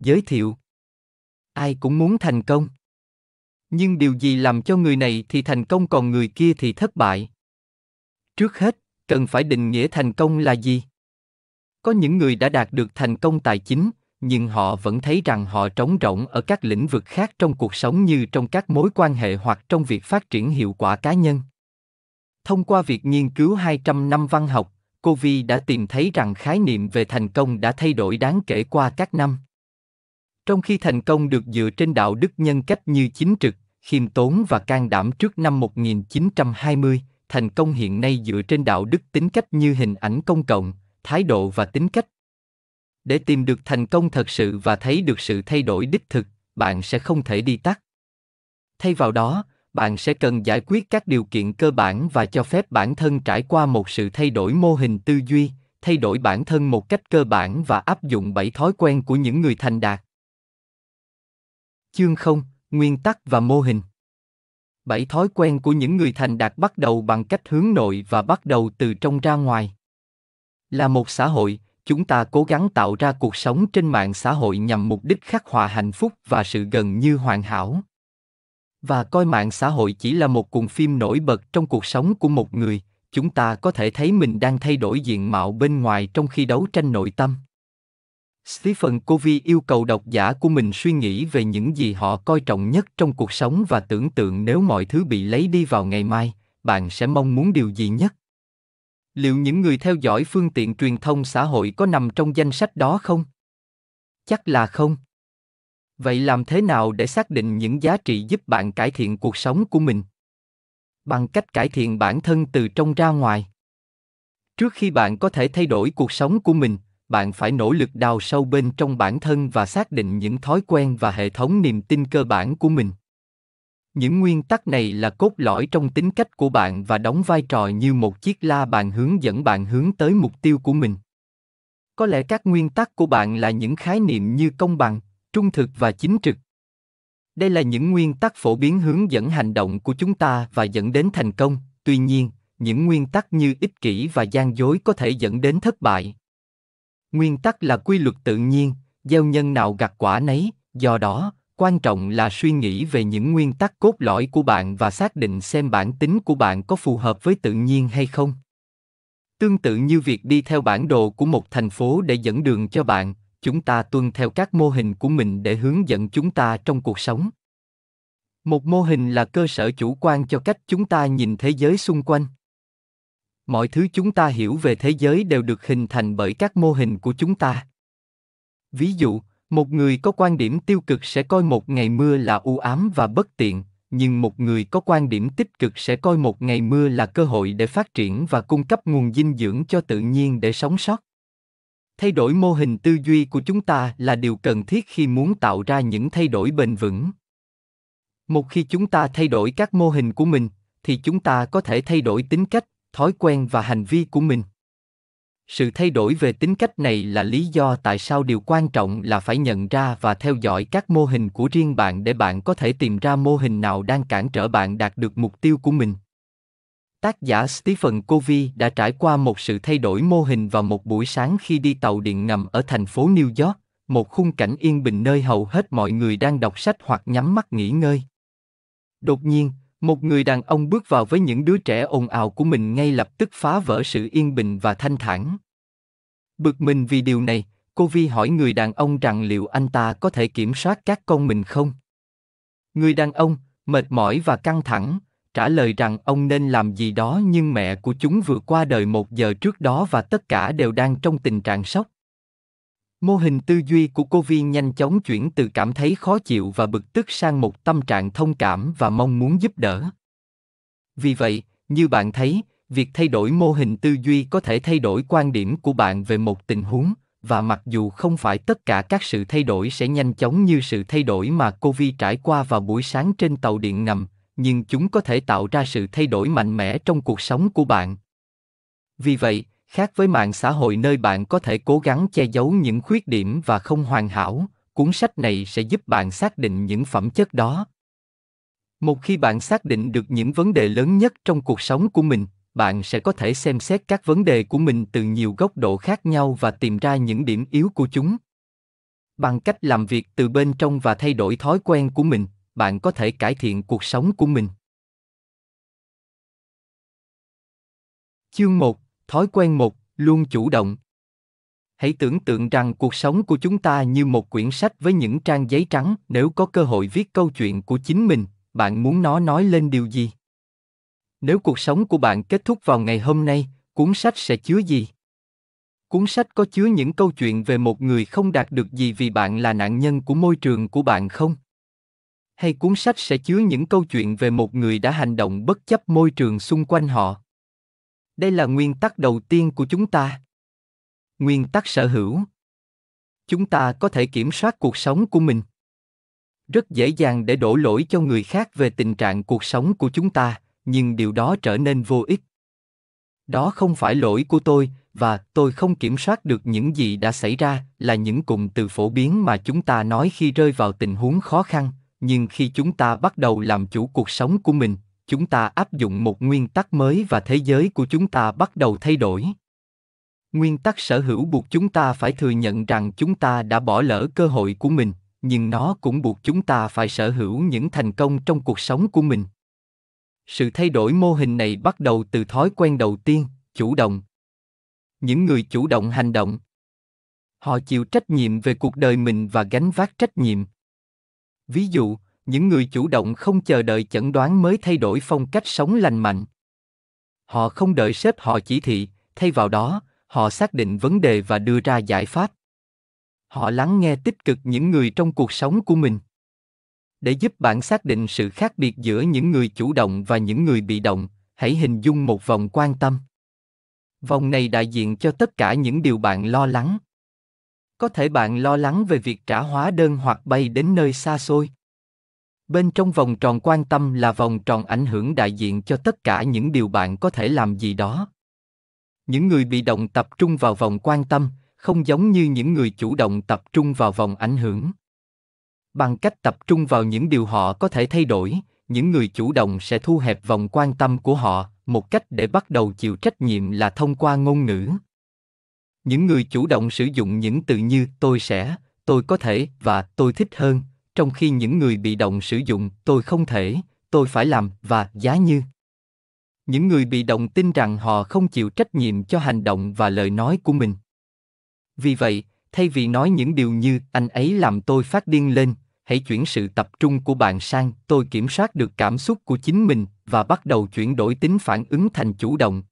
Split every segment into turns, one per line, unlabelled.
giới thiệu ai cũng muốn thành công nhưng điều gì làm cho người này thì thành công còn người kia thì thất bại trước hết cần phải định nghĩa thành công là gì có những người đã đạt được thành công tài chính nhưng họ vẫn thấy rằng họ trống rỗng ở các lĩnh vực khác trong cuộc sống như trong các mối quan hệ hoặc trong việc phát triển hiệu quả cá nhân. Thông qua việc nghiên cứu 200 năm văn học, Covey đã tìm thấy rằng khái niệm về thành công đã thay đổi đáng kể qua các năm trong khi thành công được dựa trên đạo đức nhân cách như chính trực, khiêm tốn và can đảm trước năm 1920, thành công hiện nay dựa trên đạo đức tính cách như hình ảnh công cộng, thái độ và tính cách. Để tìm được thành công thật sự và thấy được sự thay đổi đích thực, bạn sẽ không thể đi tắt. Thay vào đó, bạn sẽ cần giải quyết các điều kiện cơ bản và cho phép bản thân trải qua một sự thay đổi mô hình tư duy thay đổi bản thân một cách cơ bản và áp dụng bảy thói quen của những người thành đạt Chương không, nguyên tắc và mô hình. Bảy thói quen của những người thành đạt bắt đầu bằng cách hướng nội và bắt đầu từ trong ra ngoài. Là một xã hội, chúng ta cố gắng tạo ra cuộc sống trên mạng xã hội nhằm mục đích khắc họa hạnh phúc và sự gần như hoàn hảo. Và coi mạng xã hội chỉ là một cuộn phim nổi bật trong cuộc sống của một người, chúng ta có thể thấy mình đang thay đổi diện mạo bên ngoài trong khi đấu tranh nội tâm. Stephen Covey yêu cầu độc giả của mình suy nghĩ về những gì họ coi trọng nhất trong cuộc sống và tưởng tượng nếu mọi thứ bị lấy đi vào ngày mai, bạn sẽ mong muốn điều gì nhất? Liệu những người theo dõi phương tiện truyền thông xã hội có nằm trong danh sách đó không? Chắc là không. Vậy làm thế nào để xác định những giá trị giúp bạn cải thiện cuộc sống của mình? Bằng cách cải thiện bản thân từ trong ra ngoài. Trước khi bạn có thể thay đổi cuộc sống của mình, bạn phải nỗ lực đào sâu bên trong bản thân và xác định những thói quen và hệ thống niềm tin cơ bản của mình những nguyên tắc này là cốt lõi trong tính cách của bạn và đóng vai trò như một chiếc la bàn hướng dẫn bạn hướng tới mục tiêu của mình có lẽ các nguyên tắc của bạn là những khái niệm như công bằng trung thực và chính trực đây là những nguyên tắc phổ biến hướng dẫn hành động của chúng ta và dẫn đến thành công tuy nhiên những nguyên tắc như ích kỷ và gian dối có thể dẫn đến thất bại Nguyên tắc là quy luật tự nhiên, gieo nhân nào gặt quả nấy, do đó, quan trọng là suy nghĩ về những nguyên tắc cốt lõi của bạn và xác định xem bản tính của bạn có phù hợp với tự nhiên hay không. Tương tự như việc đi theo bản đồ của một thành phố để dẫn đường cho bạn, chúng ta tuân theo các mô hình của mình để hướng dẫn chúng ta trong cuộc sống một mô hình là cơ sở chủ quan cho cách chúng ta nhìn thế giới xung quanh mọi thứ chúng ta hiểu về thế giới đều được hình thành bởi các mô hình của chúng ta ví dụ một người có quan điểm tiêu cực sẽ coi một ngày mưa là u ám và bất tiện nhưng một người có quan điểm tích cực sẽ coi một ngày mưa là cơ hội để phát triển và cung cấp nguồn dinh dưỡng cho tự nhiên để sống sót thay đổi mô hình tư duy của chúng ta là điều cần thiết khi muốn tạo ra những thay đổi bền vững một khi chúng ta thay đổi các mô hình của mình thì chúng ta có thể thay đổi tính cách thói quen và hành vi của mình sự thay đổi về tính cách này là lý do tại sao điều quan trọng là phải nhận ra và theo dõi các mô hình của riêng bạn để bạn có thể tìm ra mô hình nào đang cản trở bạn đạt được mục tiêu của mình tác giả Stephen Covey đã trải qua một sự thay đổi mô hình vào một buổi sáng khi đi tàu điện ngầm ở thành phố New York, một khung cảnh yên bình nơi hầu hết mọi người đang đọc sách hoặc nhắm mắt nghỉ ngơi. Đột nhiên, một người đàn ông bước vào với những đứa trẻ ồn ào của mình ngay lập tức phá vỡ sự yên bình và thanh thản. Bực mình vì điều này, cô Vi hỏi người đàn ông rằng liệu anh ta có thể kiểm soát các con mình không? Người đàn ông, mệt mỏi và căng thẳng, trả lời rằng ông nên làm gì đó nhưng mẹ của chúng vừa qua đời một giờ trước đó và tất cả đều đang trong tình trạng sốc. Mô hình tư duy của cô Viên nhanh chóng chuyển từ cảm thấy khó chịu và bực tức sang một tâm trạng thông cảm và mong muốn giúp đỡ. Vì vậy, như bạn thấy, việc thay đổi mô hình tư duy có thể thay đổi quan điểm của bạn về một tình huống, và mặc dù không phải tất cả các sự thay đổi sẽ nhanh chóng như sự thay đổi mà cô Vi trải qua vào buổi sáng trên tàu điện ngầm, nhưng chúng có thể tạo ra sự thay đổi mạnh mẽ trong cuộc sống của bạn. Vì vậy, khác với mạng xã hội nơi bạn có thể cố gắng che giấu những khuyết điểm và không hoàn hảo cuốn sách này sẽ giúp bạn xác định những phẩm chất đó một khi bạn xác định được những vấn đề lớn nhất trong cuộc sống của mình bạn sẽ có thể xem xét các vấn đề của mình từ nhiều góc độ khác nhau và tìm ra những điểm yếu của chúng bằng cách làm việc từ bên trong và thay đổi thói quen của mình bạn có thể cải thiện cuộc sống của mình
chương 1 Thói quen một,
luôn chủ động. Hãy tưởng tượng rằng cuộc sống của chúng ta như một quyển sách với những trang giấy trắng, nếu có cơ hội viết câu chuyện của chính mình, bạn muốn nó nói lên điều gì? Nếu cuộc sống của bạn kết thúc vào ngày hôm nay, cuốn sách sẽ chứa gì? Cuốn sách có chứa những câu chuyện về một người không đạt được gì vì bạn là nạn nhân của môi trường của bạn không? Hay cuốn sách sẽ chứa những câu chuyện về một người đã hành động bất chấp môi trường xung quanh họ? đây là nguyên tắc đầu tiên của chúng ta nguyên tắc sở hữu chúng ta có thể kiểm soát cuộc sống của mình rất dễ dàng để đổ lỗi cho người khác về tình trạng cuộc sống của chúng ta nhưng điều đó trở nên vô ích đó không phải lỗi của tôi và tôi không kiểm soát được những gì đã xảy ra là những cụm từ phổ biến mà chúng ta nói khi rơi vào tình huống khó khăn nhưng khi chúng ta bắt đầu làm chủ cuộc sống của mình chúng ta áp dụng một nguyên tắc mới và thế giới của chúng ta bắt đầu thay đổi nguyên tắc sở hữu buộc chúng ta phải thừa nhận rằng chúng ta đã bỏ lỡ cơ hội của mình nhưng nó cũng buộc chúng ta phải sở hữu những thành công trong cuộc sống của mình sự thay đổi mô hình này bắt đầu từ thói quen đầu tiên chủ động những người chủ động hành động họ chịu trách nhiệm về cuộc đời mình và gánh vác trách nhiệm ví dụ những người chủ động không chờ đợi chẩn đoán mới thay đổi phong cách sống lành mạnh họ không đợi sếp họ chỉ thị thay vào đó họ xác định vấn đề và đưa ra giải pháp họ lắng nghe tích cực những người trong cuộc sống của mình để giúp bạn xác định sự khác biệt giữa những người chủ động và những người bị động hãy hình dung một vòng quan tâm vòng này đại diện cho tất cả những điều bạn lo lắng có thể bạn lo lắng về việc trả hóa đơn hoặc bay đến nơi xa xôi Bên trong vòng tròn quan tâm là vòng tròn ảnh hưởng đại diện cho tất cả những điều bạn có thể làm gì đó. Những người bị động tập trung vào vòng quan tâm, không giống như những người chủ động tập trung vào vòng ảnh hưởng. Bằng cách tập trung vào những điều họ có thể thay đổi, những người chủ động sẽ thu hẹp vòng quan tâm của họ, một cách để bắt đầu chịu trách nhiệm là thông qua ngôn ngữ. Những người chủ động sử dụng những từ như tôi sẽ, tôi có thể và tôi thích hơn trong khi những người bị động sử dụng tôi không thể tôi phải làm và giá như những người bị động tin rằng họ không chịu trách nhiệm cho hành động và lời nói của mình vì vậy thay vì nói những điều như anh ấy làm tôi phát điên lên hãy chuyển sự tập trung của bạn sang tôi kiểm soát được cảm xúc của chính mình và bắt đầu chuyển đổi tính phản ứng thành chủ động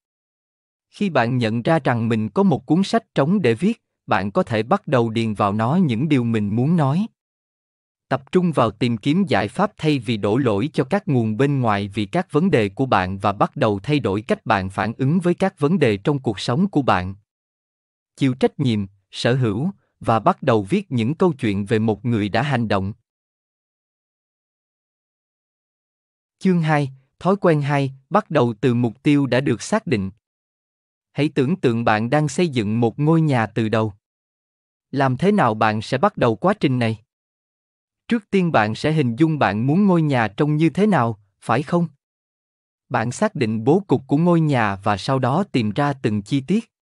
khi bạn nhận ra rằng mình có một cuốn sách trống để viết bạn có thể bắt đầu điền vào nó những điều mình muốn nói tập trung vào tìm kiếm giải pháp thay vì đổ lỗi cho các nguồn bên ngoài vì các vấn đề của bạn và bắt đầu thay đổi cách bạn phản ứng với các vấn đề trong cuộc sống của bạn chịu trách nhiệm sở hữu và bắt đầu viết những câu chuyện về một
người đã hành động chương 2,
thói quen 2, bắt đầu từ mục tiêu đã được xác định hãy tưởng tượng bạn đang xây dựng một ngôi nhà từ đầu làm thế nào bạn sẽ bắt đầu quá trình này trước tiên bạn sẽ hình dung bạn muốn ngôi nhà trông như thế nào phải không bạn xác định bố cục của ngôi nhà và sau đó tìm ra từng chi tiết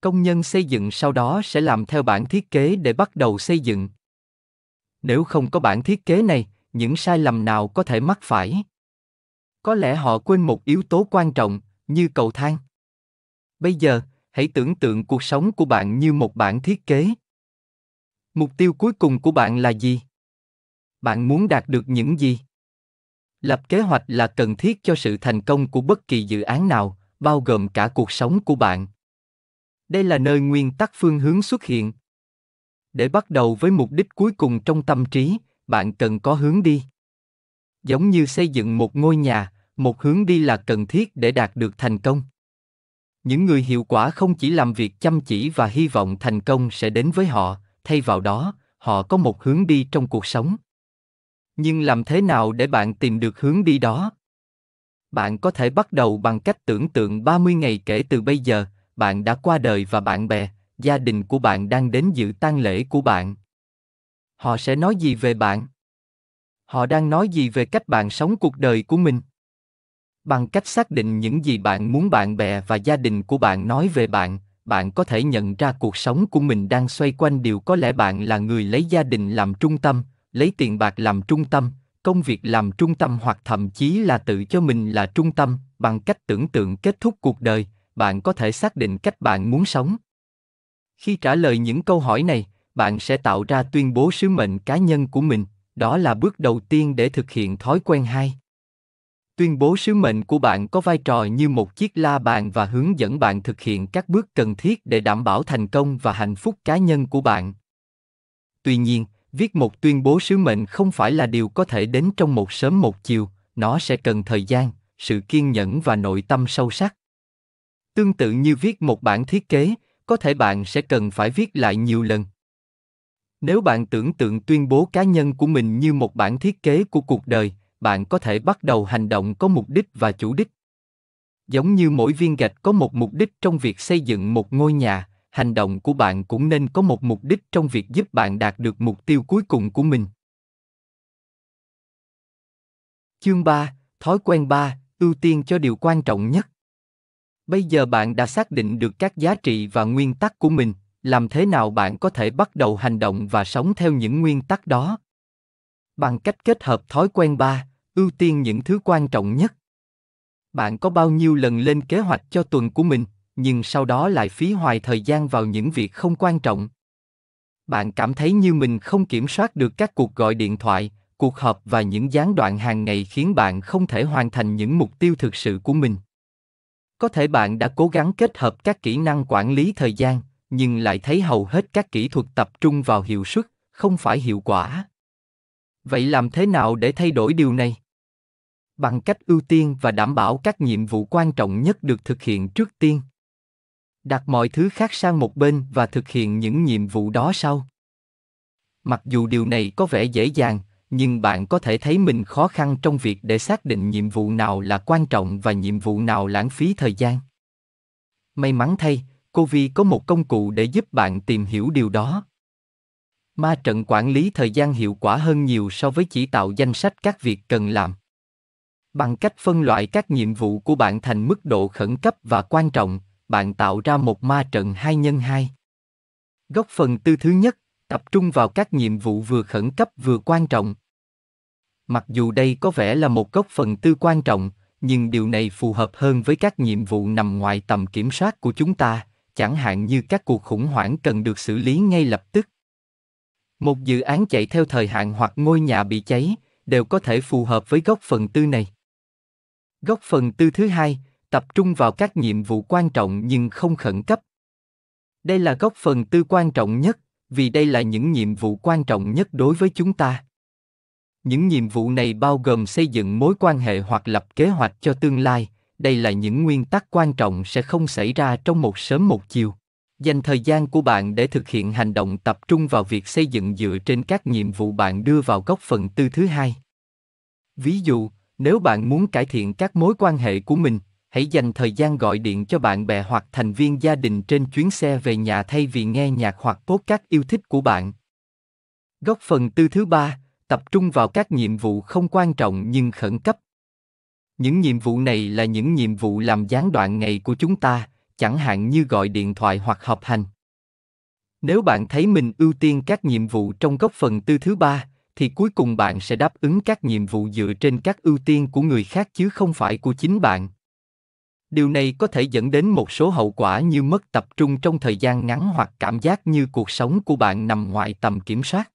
công nhân xây dựng sau đó sẽ làm theo bản thiết kế để bắt đầu xây dựng nếu không có bản thiết kế này những sai lầm nào có thể mắc phải có lẽ họ quên một yếu tố quan trọng như cầu thang bây giờ hãy tưởng tượng cuộc sống của bạn như một bản thiết kế mục tiêu cuối cùng của bạn là gì bạn muốn đạt được những gì lập kế hoạch là cần thiết cho sự thành công của bất kỳ dự án nào bao gồm cả cuộc sống của bạn đây là nơi nguyên tắc phương hướng xuất hiện để bắt đầu với mục đích cuối cùng trong tâm trí bạn cần có hướng đi giống như xây dựng một ngôi nhà một hướng đi là cần thiết để đạt được thành công những người hiệu quả không chỉ làm việc chăm chỉ và hy vọng thành công sẽ đến với họ thay vào đó họ có một hướng đi trong cuộc sống nhưng làm thế nào để bạn tìm được hướng đi đó? Bạn có thể bắt đầu bằng cách tưởng tượng 30 ngày kể từ bây giờ, bạn đã qua đời và bạn bè, gia đình của bạn đang đến dự tang lễ của bạn. Họ sẽ nói gì về bạn? Họ đang nói gì về cách bạn sống cuộc đời của mình? Bằng cách xác định những gì bạn muốn bạn bè và gia đình của bạn nói về bạn, bạn có thể nhận ra cuộc sống của mình đang xoay quanh điều có lẽ bạn là người lấy gia đình làm trung tâm, lấy tiền bạc làm trung tâm công việc làm trung tâm hoặc thậm chí là tự cho mình là trung tâm bằng cách tưởng tượng kết thúc cuộc đời bạn có thể xác định cách bạn muốn sống khi trả lời những câu hỏi này bạn sẽ tạo ra tuyên bố sứ mệnh cá nhân của mình đó là bước đầu tiên để thực hiện thói quen hai tuyên bố sứ mệnh của bạn có vai trò như một chiếc la bàn và hướng dẫn bạn thực hiện các bước cần thiết để đảm bảo thành công và hạnh phúc cá nhân của bạn tuy nhiên viết một tuyên bố sứ mệnh không phải là điều có thể đến trong một sớm một chiều nó sẽ cần thời gian sự kiên nhẫn và nội tâm sâu sắc tương tự như viết một bản thiết kế có thể bạn sẽ cần phải viết lại nhiều lần nếu bạn tưởng tượng tuyên bố cá nhân của mình như một bản thiết kế của cuộc đời bạn có thể bắt đầu hành động có mục đích và chủ đích giống như mỗi viên gạch có một mục đích trong việc xây dựng một ngôi nhà hành động của bạn cũng nên có một mục đích trong việc giúp bạn đạt được mục tiêu cuối
cùng của mình. Chương 3, thói quen
3, ưu tiên cho điều quan trọng nhất. Bây giờ bạn đã xác định được các giá trị và nguyên tắc của mình, làm thế nào bạn có thể bắt đầu hành động và sống theo những nguyên tắc đó? Bằng cách kết hợp thói quen 3, ưu tiên những thứ quan trọng nhất. Bạn có bao nhiêu lần lên kế hoạch cho tuần của mình? nhưng sau đó lại phí hoài thời gian vào những việc không quan trọng bạn cảm thấy như mình không kiểm soát được các cuộc gọi điện thoại cuộc họp và những gián đoạn hàng ngày khiến bạn không thể hoàn thành những mục tiêu thực sự của mình có thể bạn đã cố gắng kết hợp các kỹ năng quản lý thời gian nhưng lại thấy hầu hết các kỹ thuật tập trung vào hiệu suất không phải hiệu quả vậy làm thế nào để thay đổi điều này bằng cách ưu tiên và đảm bảo các nhiệm vụ quan trọng nhất được thực hiện trước tiên đặt mọi thứ khác sang một bên và thực hiện những nhiệm vụ đó sau mặc dù điều này có vẻ dễ dàng nhưng bạn có thể thấy mình khó khăn trong việc để xác định nhiệm vụ nào là quan trọng và nhiệm vụ nào lãng phí thời gian may mắn thay cô Vi có một công cụ để giúp bạn tìm hiểu điều đó ma trận quản lý thời gian hiệu quả hơn nhiều so với chỉ tạo danh sách các việc cần làm bằng cách phân loại các nhiệm vụ của bạn thành mức độ khẩn cấp và quan trọng bạn tạo ra một ma trận 2 nhân 2. Góc phần tư thứ nhất, tập trung vào các nhiệm vụ vừa khẩn cấp vừa quan trọng. Mặc dù đây có vẻ là một góc phần tư quan trọng, nhưng điều này phù hợp hơn với các nhiệm vụ nằm ngoài tầm kiểm soát của chúng ta, chẳng hạn như các cuộc khủng hoảng cần được xử lý ngay lập tức. Một dự án chạy theo thời hạn hoặc ngôi nhà bị cháy đều có thể phù hợp với góc phần tư này. Góc phần tư thứ hai, tập trung vào các nhiệm vụ quan trọng nhưng không khẩn cấp. Đây là góc phần tư quan trọng nhất, vì đây là những nhiệm vụ quan trọng nhất đối với chúng ta. Những nhiệm vụ này bao gồm xây dựng mối quan hệ hoặc lập kế hoạch cho tương lai, đây là những nguyên tắc quan trọng sẽ không xảy ra trong một sớm một chiều. Dành thời gian của bạn để thực hiện hành động tập trung vào việc xây dựng dựa trên các nhiệm vụ bạn đưa vào góc phần tư thứ hai. Ví dụ, nếu bạn muốn cải thiện các mối quan hệ của mình, hãy dành thời gian gọi điện cho bạn bè hoặc thành viên gia đình trên chuyến xe về nhà thay vì nghe nhạc hoặc tốt các yêu thích của bạn. Góc phần tư thứ ba, tập trung vào các nhiệm vụ không quan trọng nhưng khẩn cấp. Những nhiệm vụ này là những nhiệm vụ làm gián đoạn ngày của chúng ta, chẳng hạn như gọi điện thoại hoặc họp hành. Nếu bạn thấy mình ưu tiên các nhiệm vụ trong góc phần tư thứ ba, thì cuối cùng bạn sẽ đáp ứng các nhiệm vụ dựa trên các ưu tiên của người khác chứ không phải của chính bạn điều này có thể dẫn đến một số hậu quả như mất tập trung trong thời gian ngắn hoặc cảm giác như cuộc sống của bạn nằm ngoài tầm kiểm soát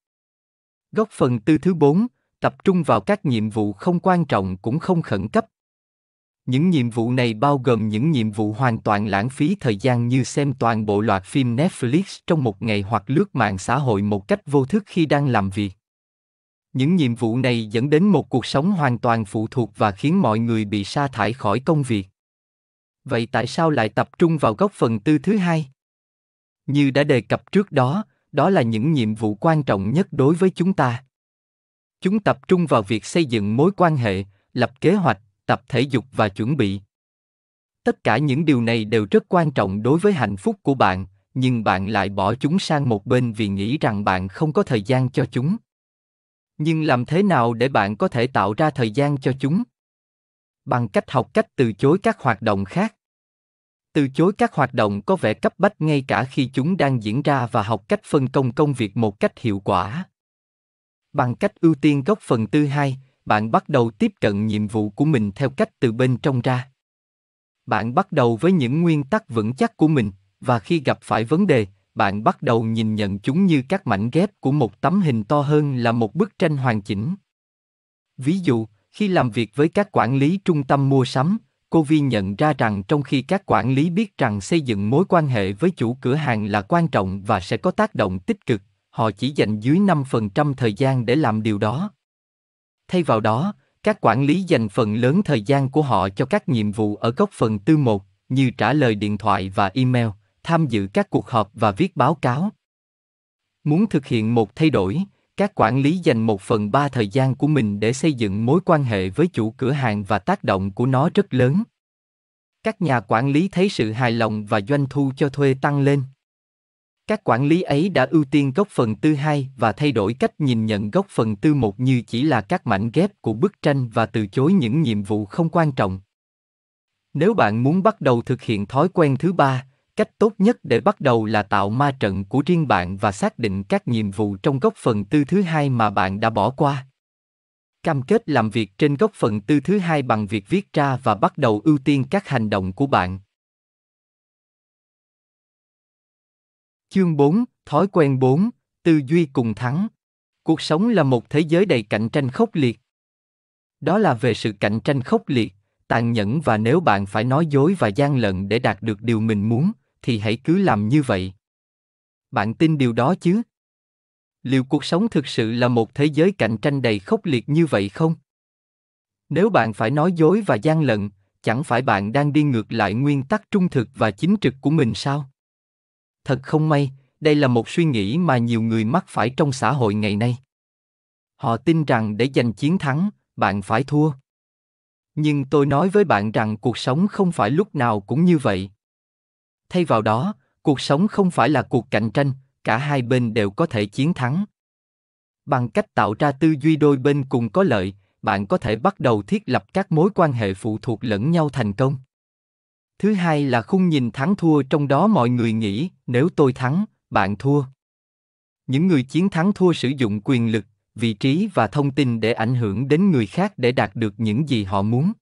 góc phần tư thứ bốn, tập trung vào các nhiệm vụ không quan trọng cũng không khẩn cấp những nhiệm vụ này bao gồm những nhiệm vụ hoàn toàn lãng phí thời gian như xem toàn bộ loạt phim Netflix trong một ngày hoặc lướt mạng xã hội một cách vô thức khi đang làm việc. Những nhiệm vụ này dẫn đến một cuộc sống hoàn toàn phụ thuộc và khiến mọi người bị sa thải khỏi công việc vậy tại sao lại tập trung vào góc phần tư thứ hai? Như đã đề cập trước đó, đó là những nhiệm vụ quan trọng nhất đối với chúng ta. Chúng tập trung vào việc xây dựng mối quan hệ, lập kế hoạch, tập thể dục và chuẩn bị. Tất cả những điều này đều rất quan trọng đối với hạnh phúc của bạn, nhưng bạn lại bỏ chúng sang một bên vì nghĩ rằng bạn không có thời gian cho chúng. Nhưng làm thế nào để bạn có thể tạo ra thời gian cho chúng? bằng cách học cách từ chối các hoạt động khác từ chối các hoạt động có vẻ cấp bách ngay cả khi chúng đang diễn ra và học cách phân công công việc một cách hiệu quả bằng cách ưu tiên góc phần tư hai bạn bắt đầu tiếp cận nhiệm vụ của mình theo cách từ bên trong ra bạn bắt đầu với những nguyên tắc vững chắc của mình và khi gặp phải vấn đề bạn bắt đầu nhìn nhận chúng như các mảnh ghép của một tấm hình to hơn là một bức tranh hoàn chỉnh ví dụ khi làm việc với các quản lý trung tâm mua sắm, cô Vi nhận ra rằng trong khi các quản lý biết rằng xây dựng mối quan hệ với chủ cửa hàng là quan trọng và sẽ có tác động tích cực, họ chỉ dành dưới 5% thời gian để làm điều đó. Thay vào đó, các quản lý dành phần lớn thời gian của họ cho các nhiệm vụ ở góc phần tư một, như trả lời điện thoại và email, tham dự các cuộc họp và viết báo cáo. Muốn thực hiện một thay đổi, các quản lý dành một phần ba thời gian của mình để xây dựng mối quan hệ với chủ cửa hàng và tác động của nó rất lớn các nhà quản lý thấy sự hài lòng và doanh thu cho thuê tăng lên các quản lý ấy đã ưu tiên góc phần tư hai và thay đổi cách nhìn nhận góc phần tư một như chỉ là các mảnh ghép của bức tranh và từ chối những nhiệm vụ không quan trọng nếu bạn muốn bắt đầu thực hiện thói quen thứ ba cách tốt nhất để bắt đầu là tạo ma trận của riêng bạn và xác định các nhiệm vụ trong góc phần tư thứ hai mà bạn đã bỏ qua cam kết làm việc trên góc phần tư thứ hai bằng việc viết
ra và bắt đầu ưu tiên các hành động của bạn.
Chương 4, Thói quen 4, Tư duy cùng thắng. Cuộc sống là một thế giới đầy cạnh tranh khốc liệt. Đó là về sự cạnh tranh khốc liệt, tàn nhẫn và nếu bạn phải nói dối và gian lận để đạt được điều mình muốn, thì hãy cứ làm như vậy bạn tin điều đó chứ liệu cuộc sống thực sự là một thế giới cạnh tranh đầy khốc liệt như vậy không nếu bạn phải nói dối và gian lận chẳng phải bạn đang đi ngược lại nguyên tắc trung thực và chính trực của mình sao thật không may đây là một suy nghĩ mà nhiều người mắc phải trong xã hội ngày nay họ tin rằng để giành chiến thắng bạn phải thua nhưng tôi nói với bạn rằng cuộc sống không phải lúc nào cũng như vậy thay vào đó cuộc sống không phải là cuộc cạnh tranh cả hai bên đều có thể chiến thắng bằng cách tạo ra tư duy đôi bên cùng có lợi bạn có thể bắt đầu thiết lập các mối quan hệ phụ thuộc lẫn nhau thành công thứ hai là khung nhìn thắng thua trong đó mọi người nghĩ nếu tôi thắng bạn thua những người chiến thắng thua sử dụng quyền lực vị trí và thông tin để ảnh hưởng đến người khác để đạt được những gì họ muốn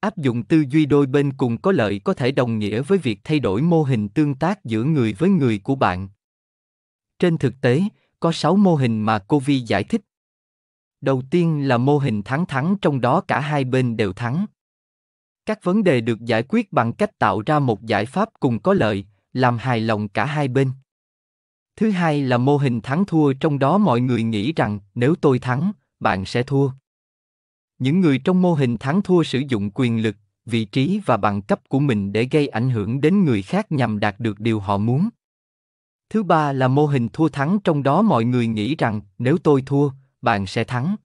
áp dụng tư duy đôi bên cùng có lợi có thể đồng nghĩa với việc thay đổi mô hình tương tác giữa người với người của bạn. Trên thực tế, có 6 mô hình mà Covey giải thích. Đầu tiên là mô hình thắng thắng trong đó cả hai bên đều thắng. Các vấn đề được giải quyết bằng cách tạo ra một giải pháp cùng có lợi, làm hài lòng cả hai bên. Thứ hai là mô hình thắng thua trong đó mọi người nghĩ rằng nếu tôi thắng, bạn sẽ thua những người trong mô hình thắng thua sử dụng quyền lực vị trí và bằng cấp của mình để gây ảnh hưởng đến người khác nhằm đạt được điều họ muốn thứ ba là mô hình thua thắng trong đó mọi người nghĩ rằng nếu tôi thua bạn sẽ thắng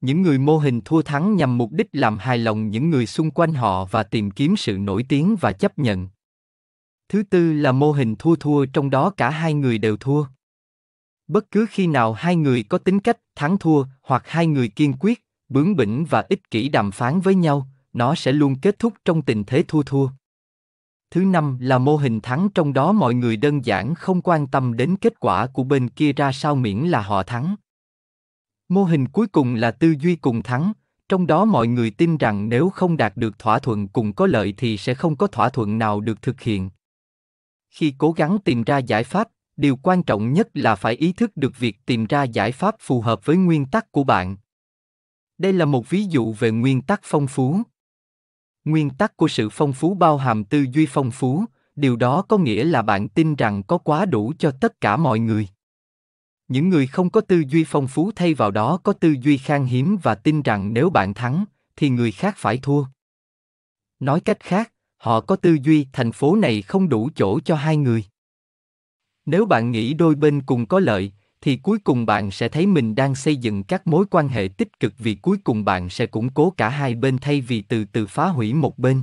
những người mô hình thua thắng nhằm mục đích làm hài lòng những người xung quanh họ và tìm kiếm sự nổi tiếng và chấp nhận thứ tư là mô hình thua thua trong đó cả hai người đều thua bất cứ khi nào hai người có tính cách thắng thua hoặc hai người kiên quyết bướng bỉnh và ích kỷ đàm phán với nhau, nó sẽ luôn kết thúc trong tình thế thua thua. Thứ năm là mô hình thắng trong đó mọi người đơn giản không quan tâm đến kết quả của bên kia ra sao miễn là họ thắng. Mô hình cuối cùng là tư duy cùng thắng, trong đó mọi người tin rằng nếu không đạt được thỏa thuận cùng có lợi thì sẽ không có thỏa thuận nào được thực hiện. Khi cố gắng tìm ra giải pháp, điều quan trọng nhất là phải ý thức được việc tìm ra giải pháp phù hợp với nguyên tắc của bạn đây là một ví dụ về nguyên tắc phong phú. Nguyên tắc của sự phong phú bao hàm tư duy phong phú, điều đó có nghĩa là bạn tin rằng có quá đủ cho tất cả mọi người. Những người không có tư duy phong phú thay vào đó có tư duy khan hiếm và tin rằng nếu bạn thắng thì người khác phải thua. Nói cách khác, họ có tư duy thành phố này không đủ chỗ cho hai người. Nếu bạn nghĩ đôi bên cùng có lợi, thì cuối cùng bạn sẽ thấy mình đang xây dựng các mối quan hệ tích cực vì cuối cùng bạn sẽ củng cố cả hai bên thay vì từ từ phá hủy một bên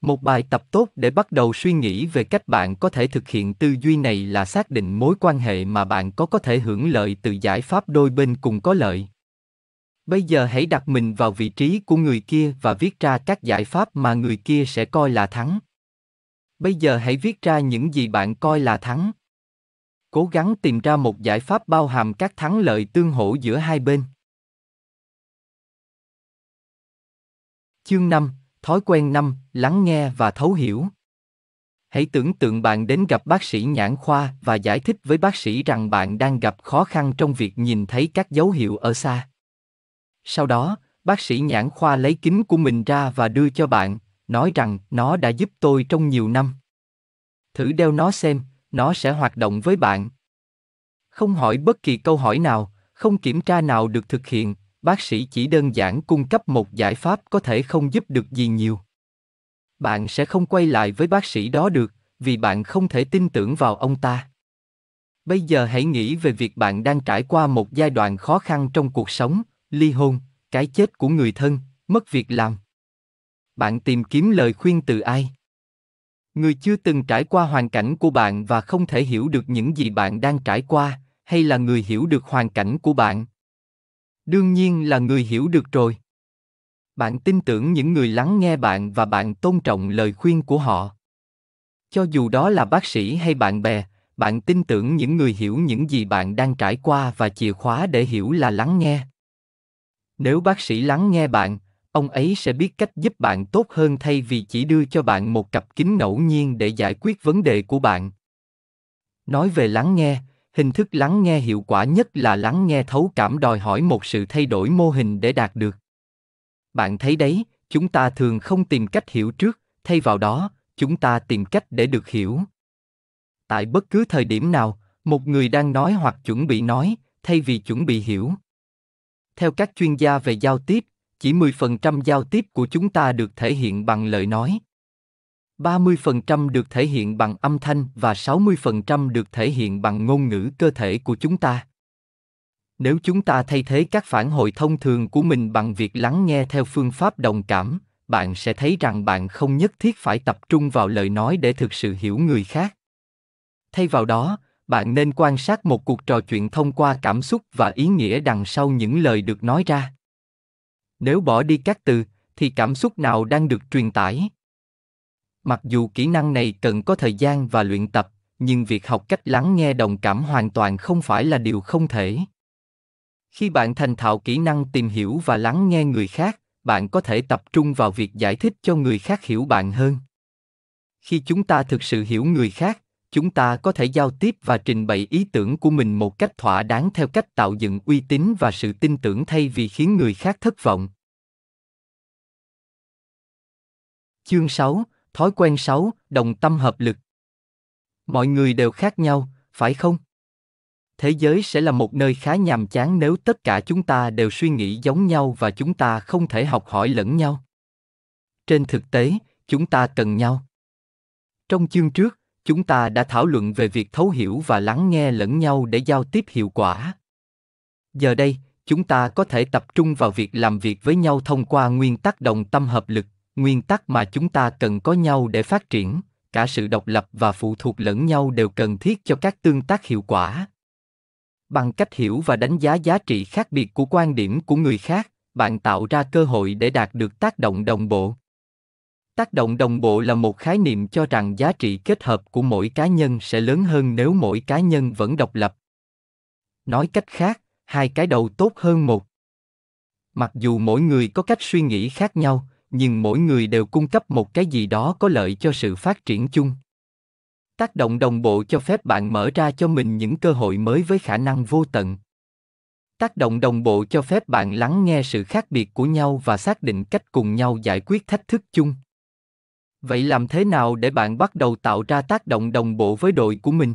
một bài tập tốt để bắt đầu suy nghĩ về cách bạn có thể thực hiện tư duy này là xác định mối quan hệ mà bạn có có thể hưởng lợi từ giải pháp đôi bên cùng có lợi bây giờ hãy đặt mình vào vị trí của người kia và viết ra các giải pháp mà người kia sẽ coi là thắng bây giờ hãy viết ra những gì bạn coi là thắng cố gắng tìm ra một giải pháp bao hàm các
thắng lợi tương hỗ giữa hai bên.
Chương 5, Thói quen 5, Lắng nghe và thấu hiểu Hãy tưởng tượng bạn đến gặp bác sĩ nhãn khoa và giải thích với bác sĩ rằng bạn đang gặp khó khăn trong việc nhìn thấy các dấu hiệu ở xa. Sau đó, bác sĩ nhãn khoa lấy kính của mình ra và đưa cho bạn, nói rằng nó đã giúp tôi trong nhiều năm. Thử đeo nó xem, nó sẽ hoạt động với bạn không hỏi bất kỳ câu hỏi nào không kiểm tra nào được thực hiện bác sĩ chỉ đơn giản cung cấp một giải pháp có thể không giúp được gì nhiều bạn sẽ không quay lại với bác sĩ đó được vì bạn không thể tin tưởng vào ông ta bây giờ hãy nghĩ về việc bạn đang trải qua một giai đoạn khó khăn trong cuộc sống ly hôn cái chết của người thân mất việc làm bạn tìm kiếm lời khuyên từ ai người chưa từng trải qua hoàn cảnh của bạn và không thể hiểu được những gì bạn đang trải qua hay là người hiểu được hoàn cảnh của bạn đương nhiên là người hiểu được rồi bạn tin tưởng những người lắng nghe bạn và bạn tôn trọng lời khuyên của họ cho dù đó là bác sĩ hay bạn bè bạn tin tưởng những người hiểu những gì bạn đang trải qua và chìa khóa để hiểu là lắng nghe nếu bác sĩ lắng nghe bạn ông ấy sẽ biết cách giúp bạn tốt hơn thay vì chỉ đưa cho bạn một cặp kính ngẫu nhiên để giải quyết vấn đề của bạn nói về lắng nghe hình thức lắng nghe hiệu quả nhất là lắng nghe thấu cảm đòi hỏi một sự thay đổi mô hình để đạt được bạn thấy đấy chúng ta thường không tìm cách hiểu trước thay vào đó chúng ta tìm cách để được hiểu tại bất cứ thời điểm nào một người đang nói hoặc chuẩn bị nói thay vì chuẩn bị hiểu theo các chuyên gia về giao tiếp chỉ 10% giao tiếp của chúng ta được thể hiện bằng lời nói. 30% được thể hiện bằng âm thanh và 60% được thể hiện bằng ngôn ngữ cơ thể của chúng ta. Nếu chúng ta thay thế các phản hồi thông thường của mình bằng việc lắng nghe theo phương pháp đồng cảm, bạn sẽ thấy rằng bạn không nhất thiết phải tập trung vào lời nói để thực sự hiểu người khác. Thay vào đó, bạn nên quan sát một cuộc trò chuyện thông qua cảm xúc và ý nghĩa đằng sau những lời được nói ra nếu bỏ đi các từ thì cảm xúc nào đang được truyền tải mặc dù kỹ năng này cần có thời gian và luyện tập nhưng việc học cách lắng nghe đồng cảm hoàn toàn không phải là điều không thể khi bạn thành thạo kỹ năng tìm hiểu và lắng nghe người khác bạn có thể tập trung vào việc giải thích cho người khác hiểu bạn hơn khi chúng ta thực sự hiểu người khác chúng ta có thể giao tiếp và trình bày ý tưởng của mình một cách thỏa đáng theo cách tạo dựng uy tín và sự tin tưởng thay vì khiến người khác thất vọng.
Chương 6, thói quen 6, đồng tâm hợp lực.
Mọi người đều khác nhau, phải không? Thế giới sẽ là một nơi khá nhàm chán nếu tất cả chúng ta đều suy nghĩ giống nhau và chúng ta không thể học hỏi lẫn nhau. Trên thực tế, chúng ta cần nhau. Trong chương trước, chúng ta đã thảo luận về việc thấu hiểu và lắng nghe lẫn nhau để giao tiếp hiệu quả giờ đây chúng ta có thể tập trung vào việc làm việc với nhau thông qua nguyên tắc đồng tâm hợp lực nguyên tắc mà chúng ta cần có nhau để phát triển cả sự độc lập và phụ thuộc lẫn nhau đều cần thiết cho các tương tác hiệu quả bằng cách hiểu và đánh giá giá trị khác biệt của quan điểm của người khác bạn tạo ra cơ hội để đạt được tác động đồng bộ tác động đồng bộ là một khái niệm cho rằng giá trị kết hợp của mỗi cá nhân sẽ lớn hơn nếu mỗi cá nhân vẫn độc lập nói cách khác hai cái đầu tốt hơn một mặc dù mỗi người có cách suy nghĩ khác nhau nhưng mỗi người đều cung cấp một cái gì đó có lợi cho sự phát triển chung tác động đồng bộ cho phép bạn mở ra cho mình những cơ hội mới với khả năng vô tận tác động đồng bộ cho phép bạn lắng nghe sự khác biệt của nhau và xác định cách cùng nhau giải quyết thách thức chung vậy làm thế nào để bạn bắt đầu tạo ra tác động đồng bộ với đội của mình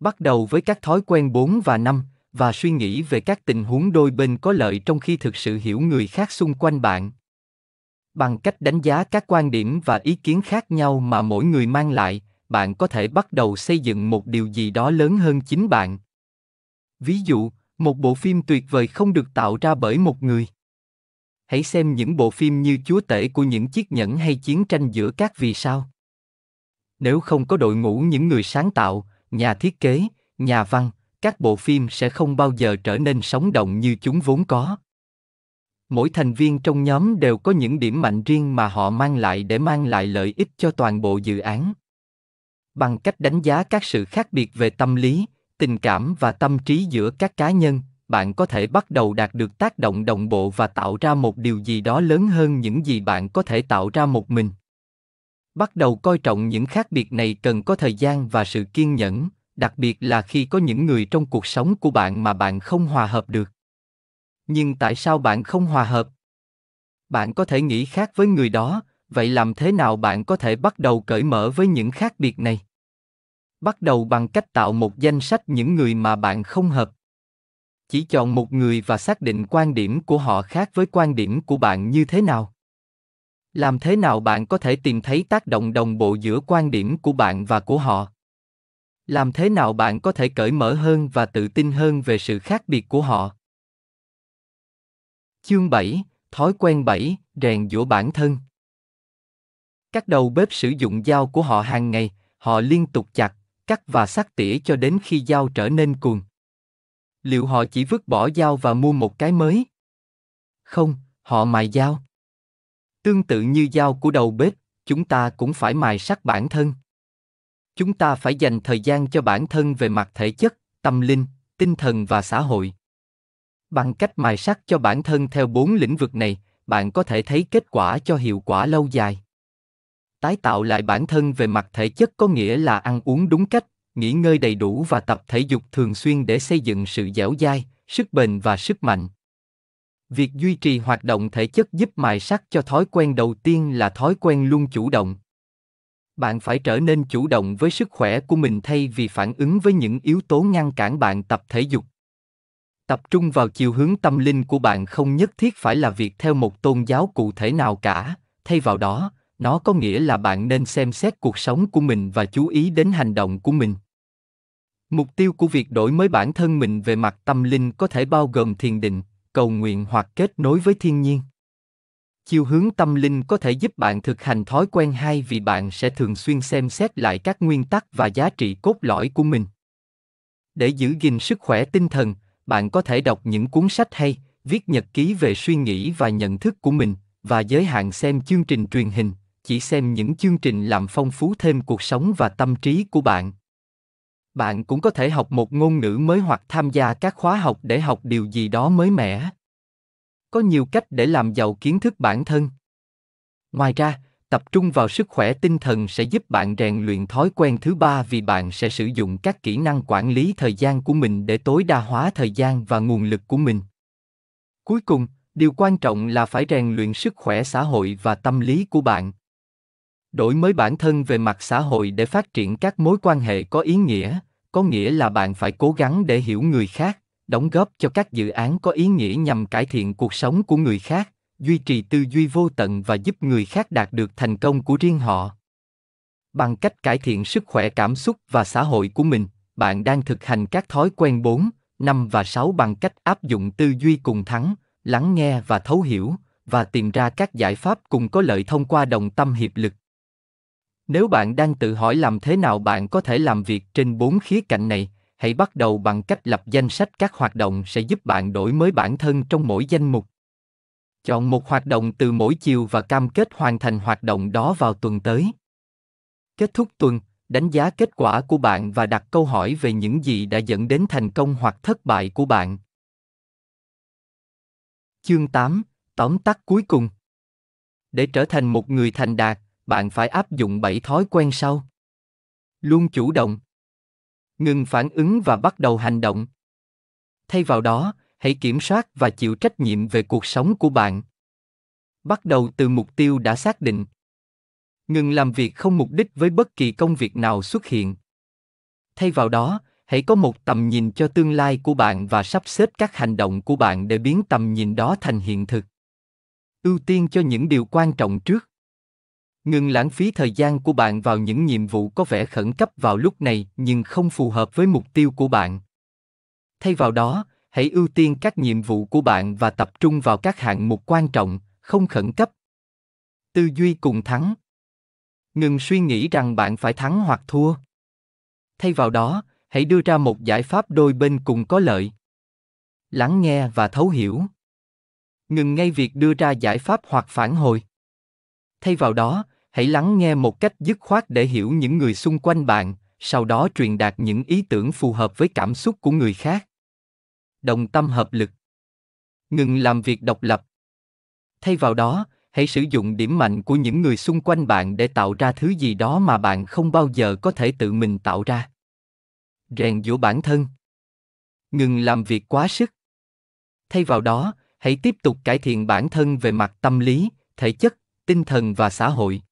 bắt đầu với các thói quen 4 và 5 và suy nghĩ về các tình huống đôi bên có lợi trong khi thực sự hiểu người khác xung quanh bạn bằng cách đánh giá các quan điểm và ý kiến khác nhau mà mỗi người mang lại bạn có thể bắt đầu xây dựng một điều gì đó lớn hơn chính bạn ví dụ một bộ phim tuyệt vời không được tạo ra bởi một người hãy xem những bộ phim như chúa tể của những chiếc nhẫn hay chiến tranh giữa các vì sao nếu không có đội ngũ những người sáng tạo nhà thiết kế nhà văn các bộ phim sẽ không bao giờ trở nên sống động như chúng vốn có mỗi thành viên trong nhóm đều có những điểm mạnh riêng mà họ mang lại để mang lại lợi ích cho toàn bộ dự án bằng cách đánh giá các sự khác biệt về tâm lý tình cảm và tâm trí giữa các cá nhân bạn có thể bắt đầu đạt được tác động đồng bộ và tạo ra một điều gì đó lớn hơn những gì bạn có thể tạo ra một mình bắt đầu coi trọng những khác biệt này cần có thời gian và sự kiên nhẫn đặc biệt là khi có những người trong cuộc sống của bạn mà bạn không hòa hợp được nhưng tại sao bạn không hòa hợp bạn có thể nghĩ khác với người đó vậy làm thế nào bạn có thể bắt đầu cởi mở với những khác biệt này bắt đầu bằng cách tạo một danh sách những người mà bạn không hợp chỉ chọn một người và xác định quan điểm của họ khác với quan điểm của bạn như thế nào làm thế nào bạn có thể tìm thấy tác động đồng bộ giữa quan điểm của bạn và của họ làm thế nào bạn có thể cởi mở hơn và tự tin hơn về sự khác
biệt của họ chương 7, thói quen 7, rèn
giũa bản thân các đầu bếp sử dụng dao của họ hàng ngày họ liên tục chặt cắt và sắc tỉa cho đến khi dao trở nên cuồng liệu họ chỉ vứt bỏ dao và mua một cái mới? Không, họ mài dao. Tương tự như dao của đầu bếp, chúng ta cũng phải mài sắc bản thân. Chúng ta phải dành thời gian cho bản thân về mặt thể chất, tâm linh, tinh thần và xã hội. Bằng cách mài sắc cho bản thân theo bốn lĩnh vực này, bạn có thể thấy kết quả cho hiệu quả lâu dài. Tái tạo lại bản thân về mặt thể chất có nghĩa là ăn uống đúng cách, nghỉ ngơi đầy đủ và tập thể dục thường xuyên để xây dựng sự dẻo dai, sức bền và sức mạnh. Việc duy trì hoạt động thể chất giúp mài sắt cho thói quen đầu tiên là thói quen luôn chủ động. Bạn phải trở nên chủ động với sức khỏe của mình thay vì phản ứng với những yếu tố ngăn cản bạn tập thể dục. Tập trung vào chiều hướng tâm linh của bạn không nhất thiết phải là việc theo một tôn giáo cụ thể nào cả, thay vào đó, nó có nghĩa là bạn nên xem xét cuộc sống của mình và chú ý đến hành động của mình Mục tiêu của việc đổi mới bản thân mình về mặt tâm linh có thể bao gồm thiền định, cầu nguyện hoặc kết nối với thiên nhiên. Chiều hướng tâm linh có thể giúp bạn thực hành thói quen hay vì bạn sẽ thường xuyên xem xét lại các nguyên tắc và giá trị cốt lõi của mình. Để giữ gìn sức khỏe tinh thần, bạn có thể đọc những cuốn sách hay, viết nhật ký về suy nghĩ và nhận thức của mình và giới hạn xem chương trình truyền hình, chỉ xem những chương trình làm phong phú thêm cuộc sống và tâm trí của bạn bạn cũng có thể học một ngôn ngữ mới hoặc tham gia các khóa học để học điều gì đó mới mẻ có nhiều cách để làm giàu kiến thức bản thân ngoài ra tập trung vào sức khỏe tinh thần sẽ giúp bạn rèn luyện thói quen thứ ba vì bạn sẽ sử dụng các kỹ năng quản lý thời gian của mình để tối đa hóa thời gian và nguồn lực của mình cuối cùng điều quan trọng là phải rèn luyện sức khỏe xã hội và tâm lý của bạn đổi mới bản thân về mặt xã hội để phát triển các mối quan hệ có ý nghĩa có nghĩa là bạn phải cố gắng để hiểu người khác đóng góp cho các dự án có ý nghĩa nhằm cải thiện cuộc sống của người khác duy trì tư duy vô tận và giúp người khác đạt được thành công của riêng họ bằng cách cải thiện sức khỏe cảm xúc và xã hội của mình bạn đang thực hành các thói quen 4, 5 và 6 bằng cách áp dụng tư duy cùng thắng, lắng nghe và thấu hiểu, và tìm ra các giải pháp cùng có lợi thông qua đồng tâm hiệp lực. Nếu bạn đang tự hỏi làm thế nào bạn có thể làm việc trên bốn khía cạnh này, hãy bắt đầu bằng cách lập danh sách các hoạt động sẽ giúp bạn đổi mới bản thân trong mỗi danh mục. Chọn một hoạt động từ mỗi chiều và cam kết hoàn thành hoạt động đó vào tuần tới. Kết thúc tuần, đánh giá kết quả của bạn và đặt câu hỏi về những gì đã dẫn đến thành công hoặc thất bại của bạn. Chương 8, tóm tắt cuối cùng. Để trở thành một người thành đạt, bạn phải áp dụng 7 thói quen sau. Luôn chủ động. Ngừng phản ứng và bắt đầu hành động. Thay vào đó, hãy kiểm soát và chịu trách nhiệm về cuộc sống của bạn. Bắt đầu từ mục tiêu đã xác định. Ngừng làm việc không mục đích với bất kỳ công việc nào xuất hiện. Thay vào đó, hãy có một tầm nhìn cho tương lai của bạn và sắp xếp các hành động của bạn để biến tầm nhìn đó thành hiện thực ưu tiên cho những điều quan trọng trước ngừng lãng phí thời gian của bạn vào những nhiệm vụ có vẻ khẩn cấp vào lúc này nhưng không phù hợp với mục tiêu của bạn thay vào đó hãy ưu tiên các nhiệm vụ của bạn và tập trung vào các hạng mục quan trọng không khẩn cấp tư duy cùng thắng ngừng suy nghĩ rằng bạn phải thắng hoặc thua thay vào đó hãy đưa ra một giải pháp đôi bên cùng có lợi lắng nghe và thấu hiểu ngừng ngay việc đưa ra giải pháp hoặc phản hồi thay vào đó hãy lắng nghe một cách dứt khoát để hiểu những người xung quanh bạn sau đó truyền đạt những ý tưởng phù hợp với cảm xúc của người khác đồng tâm hợp lực ngừng làm việc độc lập thay vào đó hãy sử dụng điểm mạnh của những người xung quanh bạn để tạo ra thứ gì đó mà bạn không bao giờ có thể tự mình tạo ra rèn giũa bản thân ngừng làm việc quá sức thay vào đó hãy tiếp tục cải thiện bản thân về mặt tâm lý thể
chất tinh thần và xã hội